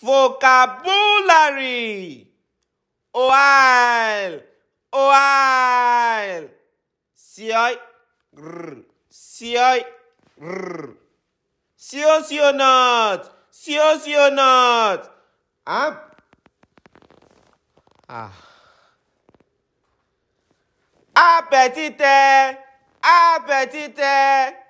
Vocabulary. Oil. Oil. Sí hay. Grr. Sí hay. Grr. Sí not. Sí o not. Ah. Ah. Appetite. Appetite.